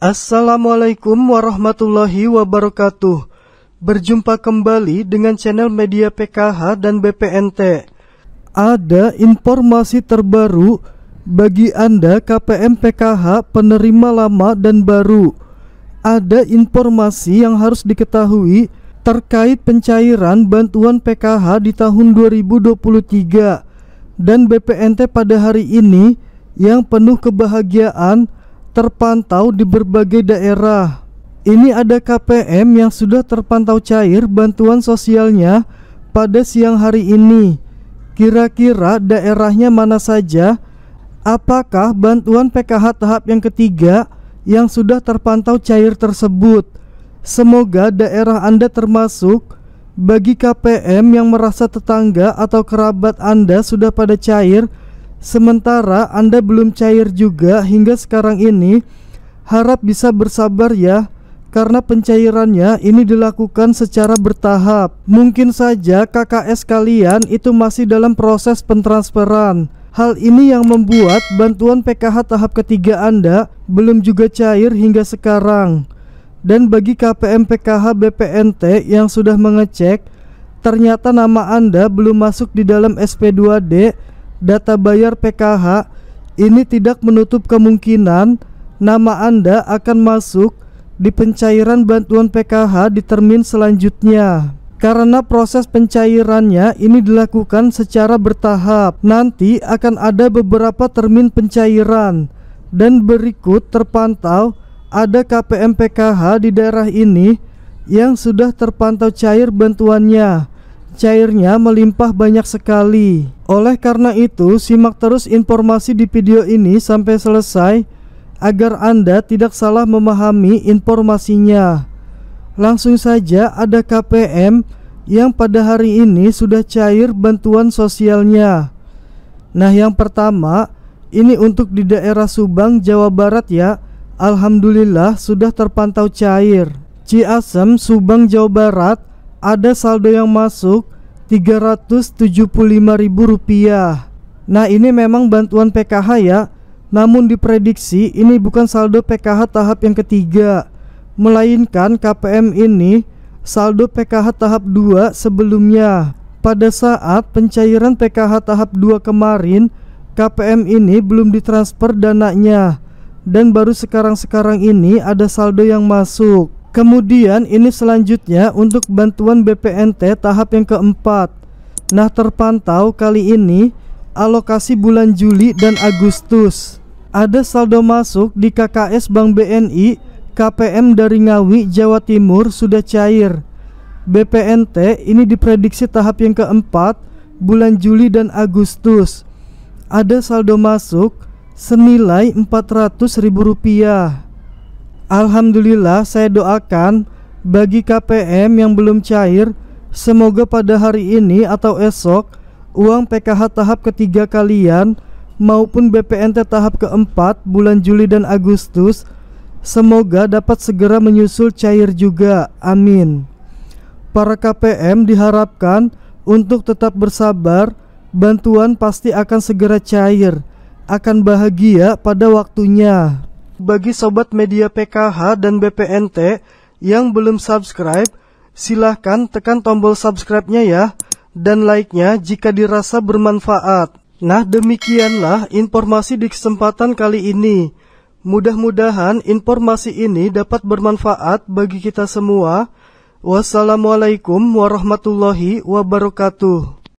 Assalamualaikum warahmatullahi wabarakatuh. Berjumpa kembali dengan channel media PKH dan BPNT. Ada informasi terbaru bagi Anda KPM PKH penerima lama dan baru. Ada informasi yang harus diketahui terkait pencairan bantuan PKH di tahun 2023 dan BPNT pada hari ini yang penuh kebahagiaan terpantau di berbagai daerah. Ini ada KPM yang sudah terpantau cair bantuan sosialnya pada siang hari ini. Kira-kira daerahnya mana saja? Apakah bantuan PKH tahap yang ketiga yang sudah terpantau cair tersebut? Semoga daerah Anda termasuk bagi KPM yang merasa tetangga atau kerabat Anda sudah pada cair Sementara Anda belum cair juga hingga sekarang ini, harap bisa bersabar ya karena pencairannya ini dilakukan secara bertahap. Mungkin saja KKS kalian itu masih dalam proses pentransferan. Hal ini yang membuat bantuan PKH tahap ketiga Anda belum juga cair hingga sekarang. Dan bagi KPM PKH BPNT yang sudah mengecek, ternyata nama Anda belum masuk di dalam SP2D data bayar PKH ini tidak menutup kemungkinan nama Anda akan masuk di pencairan bantuan PKH di termin selanjutnya. Karena proses pencairannya ini dilakukan secara bertahap, nanti akan ada beberapa termin pencairan dan berikut terpantau ada KPM PKH di daerah ini yang sudah terpantau cair bantuannya cairnya melimpah banyak sekali. Oleh karena itu, simak terus informasi di video ini sampai selesai agar Anda tidak salah memahami informasinya. Langsung saja ada KPM yang pada hari ini sudah cair bantuan sosialnya. Nah, yang pertama ini untuk di daerah Subang, Jawa Barat ya. Alhamdulillah sudah terpantau cair. Ciasem, Subang, Jawa Barat ada saldo yang masuk Rp375.000. Nah, ini memang bantuan PKH ya. Namun diprediksi ini bukan saldo PKH tahap yang ketiga, melainkan KPM ini saldo PKH tahap 2 sebelumnya. Pada saat pencairan PKH tahap 2 kemarin, KPM ini belum ditransfer dananya dan baru sekarang-sekarang ini ada saldo yang masuk. Kemudian ini selanjutnya untuk bantuan BPNT tahap yang keempat. Nah, terpantau kali ini alokasi bulan Juli dan Agustus. Ada saldo masuk di KKS Bank BNI KPM dari Ngawi, Jawa Timur sudah cair. BPNT ini diprediksi tahap yang keempat bulan Juli dan Agustus. Ada saldo masuk senilai Rp400.000. Alhamdulillah saya doakan bagi KPM yang belum cair semoga pada hari ini atau esok uang PKH tahap ketiga kalian maupun BPNT tahap keempat bulan Juli dan Agustus semoga dapat segera menyusul cair juga. Amin. Para KPM diharapkan untuk tetap bersabar, bantuan pasti akan segera cair, akan bahagia pada waktunya. Bagi sobat media PKH dan BPNT yang belum subscribe, silahkan tekan tombol subscribe-nya ya, dan like-nya jika dirasa bermanfaat. Nah demikianlah informasi di kesempatan kali ini. Mudah-mudahan informasi ini dapat bermanfaat bagi kita semua. Wassalamualaikum warahmatullahi wabarakatuh.